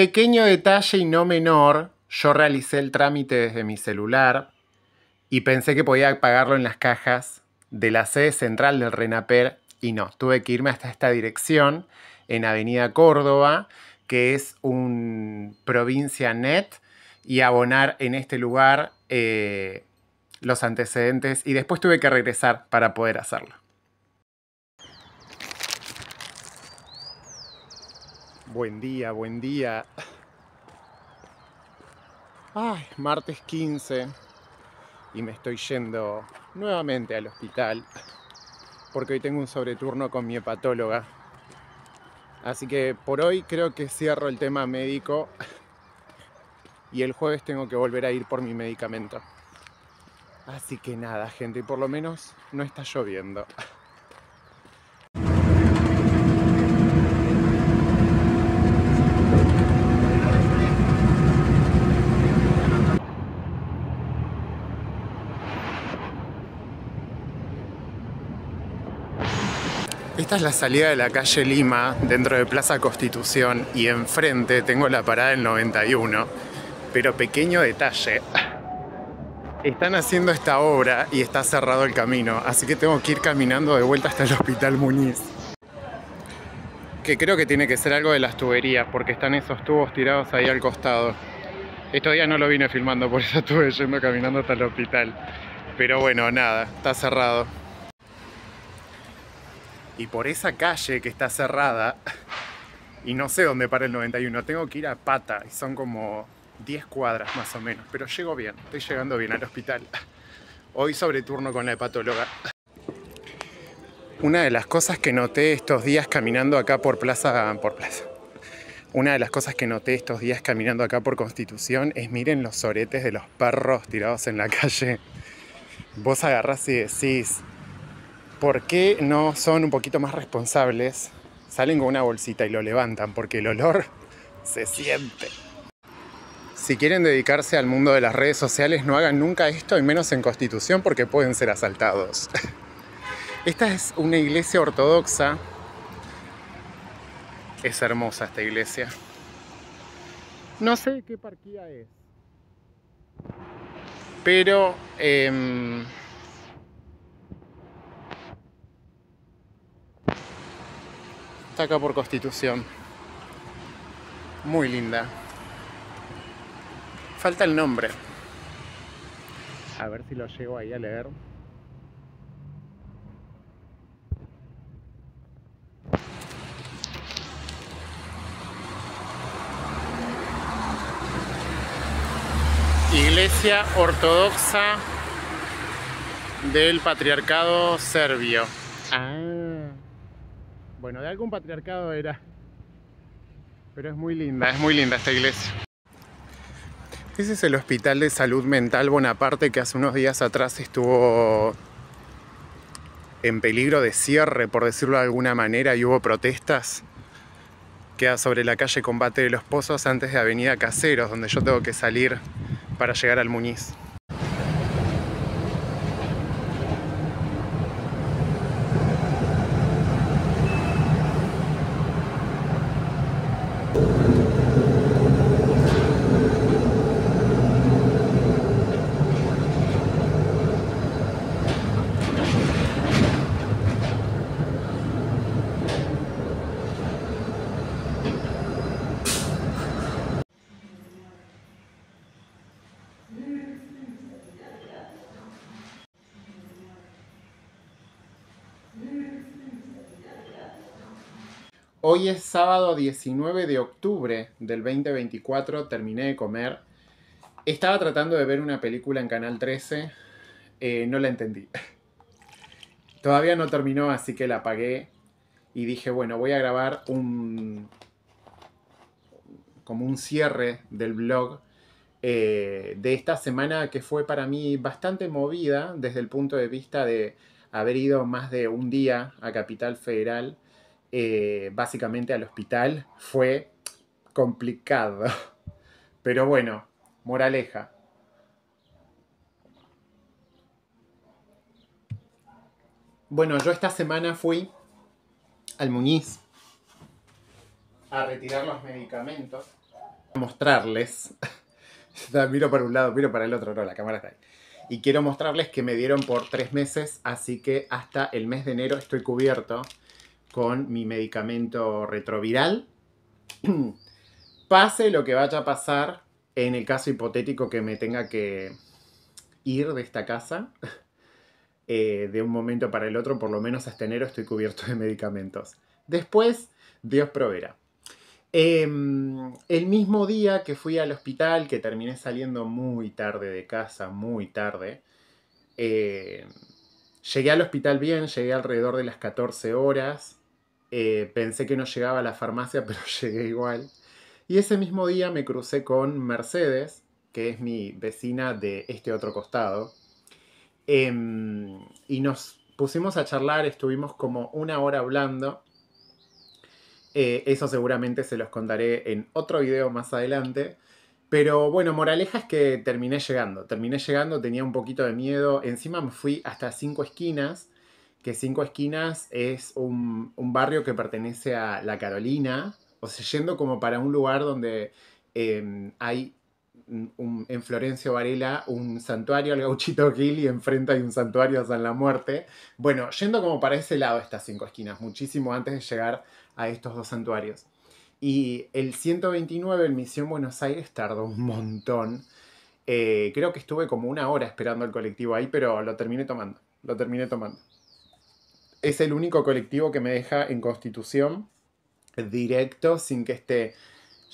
pequeño detalle y no menor, yo realicé el trámite desde mi celular y pensé que podía pagarlo en las cajas de la sede central del Renaper y no, tuve que irme hasta esta dirección en Avenida Córdoba, que es un provincia net, y abonar en este lugar eh, los antecedentes y después tuve que regresar para poder hacerlo. Buen día, buen día. Ay, martes 15 y me estoy yendo nuevamente al hospital porque hoy tengo un sobreturno con mi hepatóloga. Así que por hoy creo que cierro el tema médico y el jueves tengo que volver a ir por mi medicamento. Así que nada, gente, y por lo menos no está lloviendo. esta es la salida de la calle Lima, dentro de Plaza Constitución, y enfrente tengo la parada del 91. Pero pequeño detalle, están haciendo esta obra y está cerrado el camino, así que tengo que ir caminando de vuelta hasta el Hospital Muñiz. Que creo que tiene que ser algo de las tuberías, porque están esos tubos tirados ahí al costado. Estos días no lo vine filmando, por eso estuve yendo caminando hasta el hospital. Pero bueno, nada, está cerrado y por esa calle que está cerrada y no sé dónde para el 91, tengo que ir a pata y son como 10 cuadras más o menos, pero llego bien, estoy llegando bien al hospital. Hoy sobre turno con la hepatóloga. Una de las cosas que noté estos días caminando acá por Plaza, por Plaza. Una de las cosas que noté estos días caminando acá por Constitución es miren los oretes de los perros tirados en la calle. Vos agarrás y decís, ¿por qué no son un poquito más responsables? Salen con una bolsita y lo levantan porque el olor se siente. Si quieren dedicarse al mundo de las redes sociales, no hagan nunca esto, y menos en Constitución, porque pueden ser asaltados. Esta es una iglesia ortodoxa. Es hermosa esta iglesia. No sé qué parquía es. Pero... Em, acá por Constitución. Muy linda. Falta el nombre. A ver si lo llego ahí a leer. Iglesia Ortodoxa del Patriarcado Serbio. Ah. Bueno, de algún patriarcado era. Pero es muy linda. Es muy linda esta iglesia. Ese es el Hospital de Salud Mental Bonaparte que hace unos días atrás estuvo en peligro de cierre, por decirlo de alguna manera, y hubo protestas. Queda sobre la calle Combate de los Pozos antes de Avenida Caseros, donde yo tengo que salir para llegar al Muñiz. Hoy es sábado 19 de octubre del 2024, terminé de comer. Estaba tratando de ver una película en Canal 13, eh, no la entendí. Todavía no terminó, así que la apagué y dije, bueno, voy a grabar un... como un cierre del blog eh, de esta semana que fue para mí bastante movida desde el punto de vista de haber ido más de un día a Capital Federal eh, básicamente al hospital fue complicado. Pero bueno, moraleja. Bueno, yo esta semana fui al Muñiz a retirar los medicamentos, a mostrarles. miro para un lado, miro para el otro, no, la cámara está ahí. Y quiero mostrarles que me dieron por tres meses, así que hasta el mes de enero estoy cubierto con mi medicamento retroviral. Pase lo que vaya a pasar en el caso hipotético que me tenga que ir de esta casa, eh, de un momento para el otro, por lo menos hasta enero estoy cubierto de medicamentos. Después, Dios proveerá. Em, el mismo día que fui al hospital, que terminé saliendo muy tarde de casa, muy tarde, eh, llegué al hospital bien, llegué alrededor de las 14 horas, eh, pensé que no llegaba a la farmacia, pero llegué igual. Y ese mismo día me crucé con Mercedes, que es mi vecina de este otro costado. Em, y nos pusimos a charlar, estuvimos como una hora hablando. Eh, eso seguramente se los contaré en otro video más adelante. Pero bueno, moraleja es que terminé llegando. Terminé llegando, tenía un poquito de miedo. Encima me fui hasta cinco esquinas que Cinco Esquinas es un, barrio que pertenece a La Carolina, o sea, yendo como para un lugar donde em, hay en Florencio Varela un santuario al gauchito Gil y enfrente hay un santuario a San la Muerte. Bueno, yendo como para ese lado estas cinco esquinas, muchísimo antes de llegar a estos dos santuarios. Y el 129 en Misión Buenos Aires tardó un montón. Eh, creo que estuve como una hora esperando el colectivo ahí, pero lo terminé tomando. Lo terminé tomando es el único colectivo que me deja en constitución directo sin que esté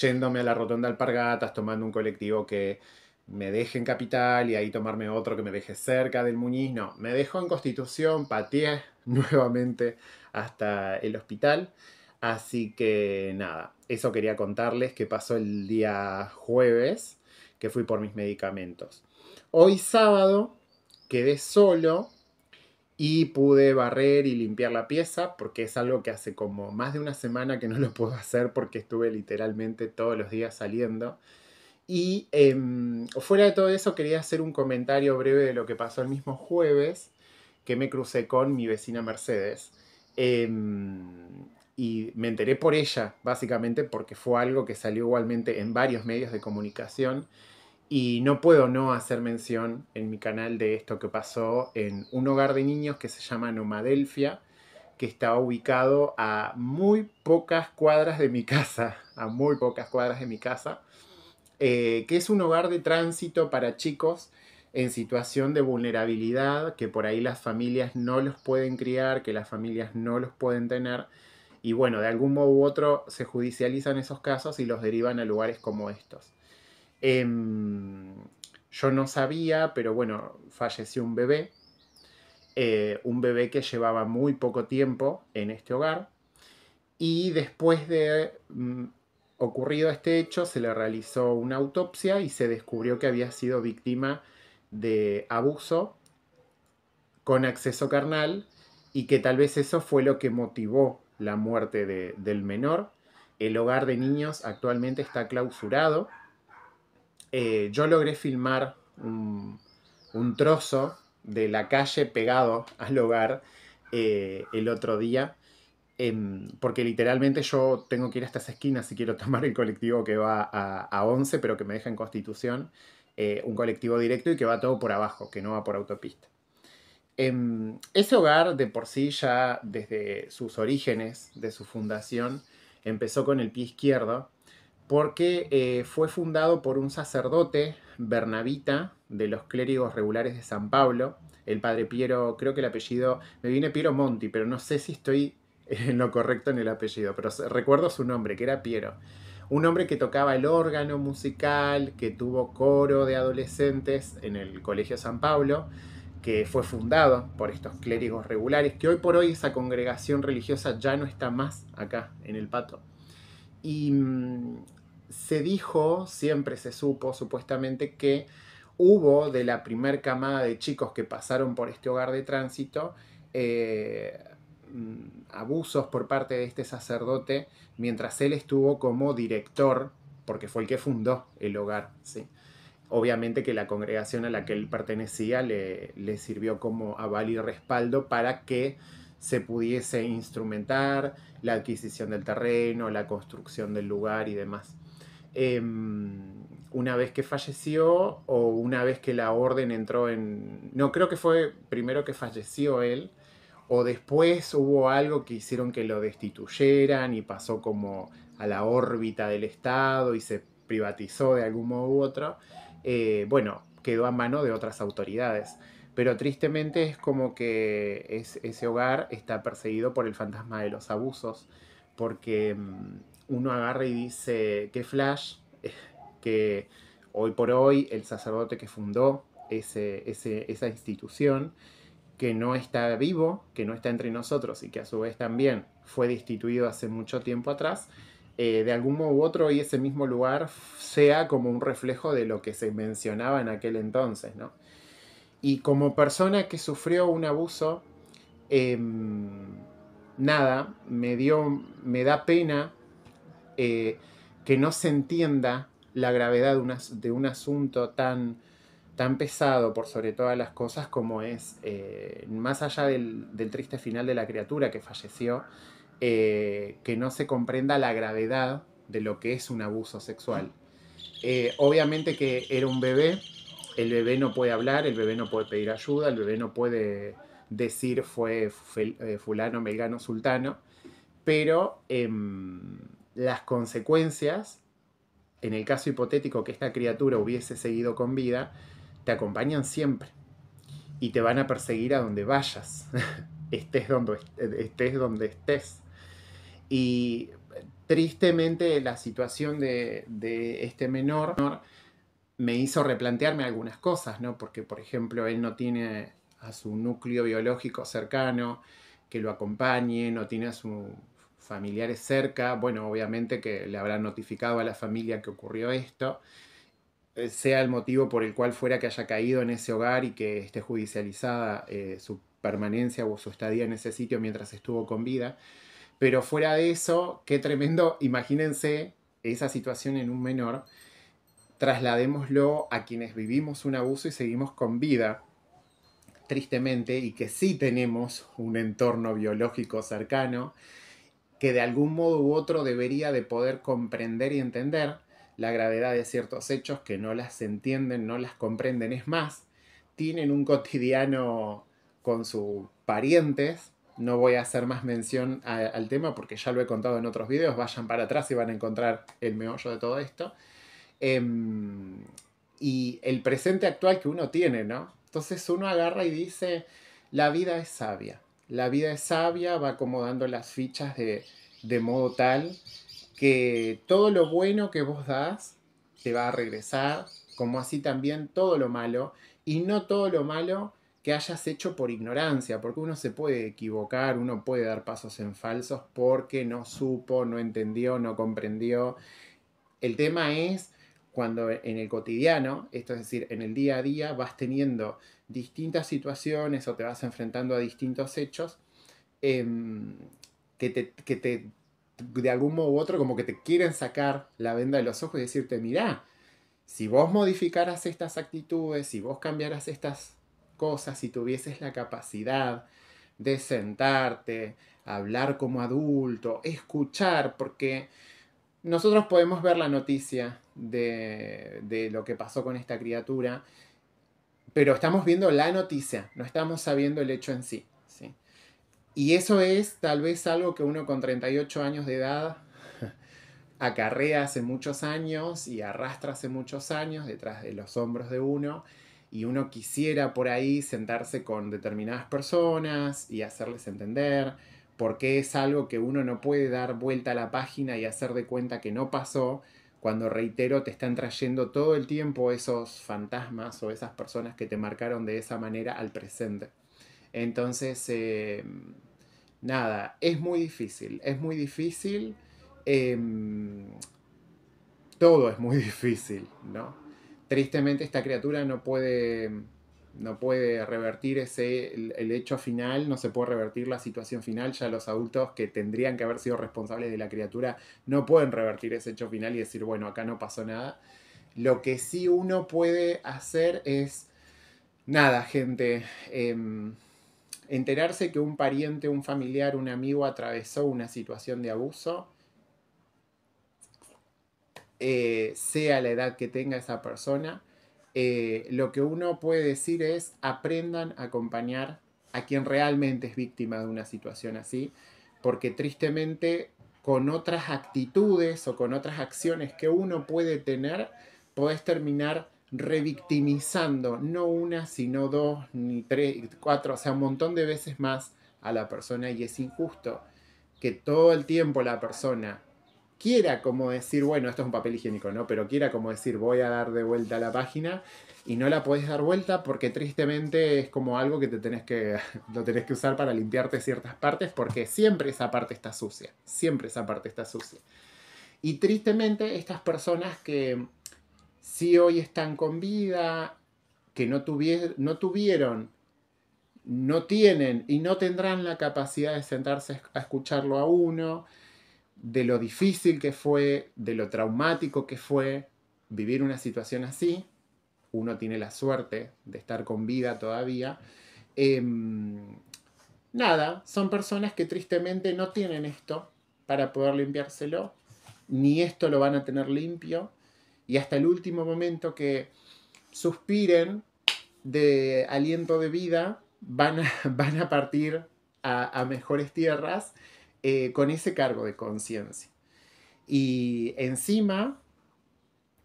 yéndome a la rotonda alpargatas, tomando un colectivo que me deje en capital y ahí tomarme otro que me deje cerca del Muñiz. No, me dejó en constitución, pateé nuevamente hasta el hospital. Así que nada, eso quería contarles que pasó el día jueves, que fui por mis medicamentos. Hoy sábado quedé solo y pude barrer y limpiar la pieza porque es algo que hace como más de una semana que no lo puedo hacer porque estuve literalmente todos los días saliendo. Y em, fuera de todo eso quería hacer un comentario breve de lo que pasó el mismo jueves que me crucé con mi vecina Mercedes. Em, y me enteré por ella, básicamente, porque fue algo que salió igualmente en varios medios de comunicación y no puedo no hacer mención en mi canal de esto que pasó en un hogar de niños que se llama Nomadelfia, que está ubicado a muy pocas cuadras de mi casa, a muy pocas cuadras de mi casa, eh, que es un hogar de tránsito para chicos en situación de vulnerabilidad, que por ahí las familias no los pueden criar, que las familias no los pueden tener. Y bueno, de algún modo u otro se judicializan esos casos y los derivan a lugares como estos. Em, yo no sabía, pero bueno, falleció un bebé, eh, un bebé que llevaba muy poco tiempo en este hogar. Y después de mm, ocurrido este hecho, se le realizó una autopsia y se descubrió que había sido víctima de abuso con acceso carnal y que tal vez eso fue lo que motivó la muerte del menor. El hogar de niños actualmente está clausurado eh, yo logré filmar un, trozo de la calle pegado al hogar eh, el otro día, em, porque literalmente yo tengo que ir a estas esquinas si quiero tomar el colectivo que va a, a 11, pero que me deja en Constitución, eh, un colectivo directo y que va todo por abajo, que no va por autopista. Em, ese hogar de por sí ya desde sus orígenes, de su fundación, empezó con el pie izquierdo, porque eh, fue fundado por un sacerdote bernabita de los clérigos regulares de San Pablo, el padre Piero, creo que el apellido, me viene Piero Monti, pero no sé si estoy en lo correcto en el apellido, pero recuerdo su nombre, que era Piero. Un hombre que tocaba el órgano musical, que tuvo coro de adolescentes en el Colegio San Pablo, que fue fundado por estos clérigos regulares, que hoy por hoy esa congregación religiosa ya no está más acá en el Pato. Y mm, se dijo, siempre se supo supuestamente, que hubo de la primer camada de chicos que pasaron por este hogar de tránsito eh, mm, abusos por parte de este sacerdote mientras él estuvo como director, porque fue el que fundó el hogar. ¿sí? Obviamente que la congregación a la que él pertenecía le, le sirvió como aval y respaldo para que se pudiese instrumentar la adquisición del terreno, la construcción del lugar y demás. Em, una vez que falleció o una vez que la orden entró en... No, creo que fue primero que falleció él o después hubo algo que hicieron que lo destituyeran y pasó como a la órbita del Estado y se privatizó de algún modo u otro. Eh, bueno, quedó a mano de otras autoridades. Pero tristemente es como que ese hogar está perseguido por el fantasma de los abusos, porque em, uno agarra y dice, que flash, eh, que hoy por hoy el sacerdote que fundó esa institución, que no está vivo, que no está entre nosotros y que a su vez también fue destituido hace mucho tiempo atrás, eh, de algún modo u otro hoy ese mismo lugar sea como un reflejo de lo que se mencionaba en aquel entonces, Y como persona que sufrió un abuso, em, nada, me, dio, me da pena eh, que no se entienda la gravedad de un, asunto tan, pesado por sobre todas las cosas como es, eh, más allá del, triste final de la criatura que falleció, eh, que no se comprenda la gravedad de lo que es un abuso sexual. obviamente que era un bebé, el bebé no puede hablar, el bebé no puede pedir ayuda, el bebé no puede decir fue fulano, melgano, sultano, pero em, las consecuencias, en el caso hipotético que esta criatura hubiese seguido con vida, te acompañan siempre y te van a perseguir a donde vayas, estés donde estés. Donde estés. Y tristemente la situación de, de, este menor me hizo replantearme algunas cosas, ¿no? Porque, por ejemplo, él no tiene a su núcleo biológico cercano que lo acompañe, no tiene a su familiares cerca, bueno, obviamente que le habrán notificado a la familia que ocurrió esto, eh, sea el motivo por el cual fuera que haya caído en ese hogar y que esté judicializada eh, su permanencia o su estadía en ese sitio mientras estuvo con vida. Pero fuera de eso, qué tremendo, imagínense esa situación en un menor, trasladémoslo a quienes vivimos un abuso y seguimos con vida, tristemente, y que sí tenemos un entorno biológico cercano que de algún modo u otro debería de poder comprender y entender la gravedad de ciertos hechos que no las entienden, no las comprenden. Es más, tienen un cotidiano con sus parientes. No voy a hacer más mención al tema porque ya lo he contado en otros videos. Vayan para atrás y van a encontrar el meollo de todo esto. Em, y el presente actual que uno tiene, ¿no? Entonces uno agarra y dice, la vida es sabia la vida es sabia, va acomodando las fichas de, de modo tal que todo lo bueno que vos das te va a regresar, como así también todo lo malo, y no todo lo malo que hayas hecho por ignorancia, porque uno se puede equivocar, uno puede dar pasos en falsos porque no supo, no entendió, no comprendió. El tema es cuando en el cotidiano, esto es decir, en el día a día, vas teniendo distintas situaciones o te vas enfrentando a distintos hechos em, que, te, que te, de algún modo u otro, como que te quieren sacar la venda de los ojos y decirte, mirá, si vos modificaras estas actitudes, si vos cambiaras estas cosas, si tuvieses la capacidad de sentarte, hablar como adulto, escuchar, porque nosotros podemos ver la noticia de, de lo que pasó con esta criatura, pero estamos viendo la noticia, no estamos sabiendo el hecho en sí. ¿sí? Y eso es tal vez algo que uno con 38 años de edad acarrea hace muchos años y arrastra hace muchos años detrás de los hombros de uno y uno quisiera por ahí sentarse con determinadas personas y hacerles entender porque es algo que uno no puede dar vuelta a la página y hacer de cuenta que no pasó, cuando reitero, te están trayendo todo el tiempo esos fantasmas o esas personas que te marcaron de esa manera al presente. Entonces, em, nada, es muy difícil, es muy difícil, em, todo es muy difícil, ¿no? Tristemente esta criatura no puede no puede revertir ese, el, hecho final, no se puede revertir la situación final, ya los adultos que tendrían que haber sido responsables de la criatura no pueden revertir ese hecho final y decir, bueno, acá no pasó nada. Lo que sí uno puede hacer es, nada, gente, em, enterarse que un pariente, un familiar, un amigo atravesó una situación de abuso. Eh, sea la edad que tenga esa persona, eh, lo que uno puede decir es aprendan a acompañar a quien realmente es víctima de una situación así, porque tristemente con otras actitudes o con otras acciones que uno puede tener, podés terminar revictimizando, no una, sino dos, ni tres, cuatro, o sea, un montón de veces más a la persona y es injusto que todo el tiempo la persona quiera como decir, bueno, esto es un papel higiénico, ¿no? Pero quiera como decir, voy a dar de vuelta a la página y no la podés dar vuelta porque tristemente es como algo que te tenés que lo tenés que usar para limpiarte ciertas partes porque siempre esa parte está sucia, siempre esa parte está sucia. Y tristemente estas personas que si hoy están con vida, que no, no tuvieron no tienen y no tendrán la capacidad de sentarse a escucharlo a uno, de lo difícil que fue, de lo traumático que fue vivir una situación así. Uno tiene la suerte de estar con vida todavía. Em, nada, son personas que tristemente no tienen esto para poder limpiárselo, ni esto lo van a tener limpio, y hasta el último momento que suspiren de aliento de vida, van a, partir a mejores tierras. Eh, con ese cargo de conciencia. Y encima,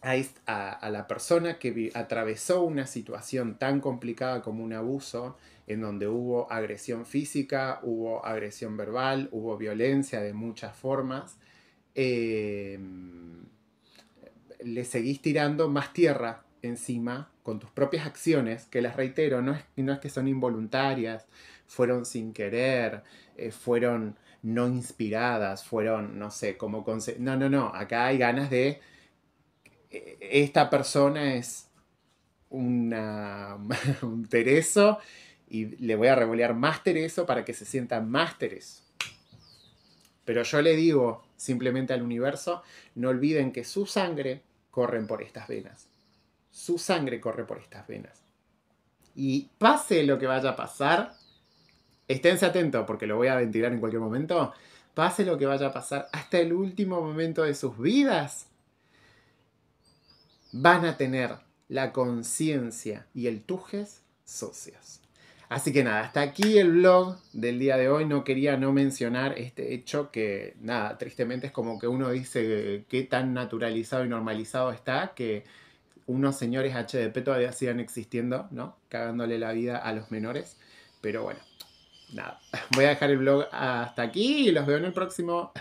a, la persona que atravesó una situación tan complicada como un abuso, en donde hubo agresión física, hubo agresión verbal, hubo violencia de muchas formas, eh, le seguís tirando más tierra encima con tus propias acciones, que las reitero, no es, que son involuntarias, fueron sin querer, eh, fueron no inspiradas, fueron, no sé, como... No, no, no, acá hay ganas de... Eh, esta persona es una, un tereso y le voy a revolear más tereso para que se sienta más tereso. Pero yo le digo simplemente al universo, no olviden que su sangre corren por estas venas. Su sangre corre por estas venas. Y pase lo que vaya a pasar, esténse atentos porque lo voy a ventilar en cualquier momento, pase lo que vaya a pasar hasta el último momento de sus vidas, van a tener la conciencia y el tujes socios. Así que nada, hasta aquí el blog del día de hoy. No quería no mencionar este hecho que, nada, tristemente es como que uno dice qué tan naturalizado y normalizado está que unos señores HDP todavía sigan existiendo, ¿no? Cagándole la vida a los menores. Pero bueno, nada. Voy a dejar el blog hasta aquí y los veo en el próximo.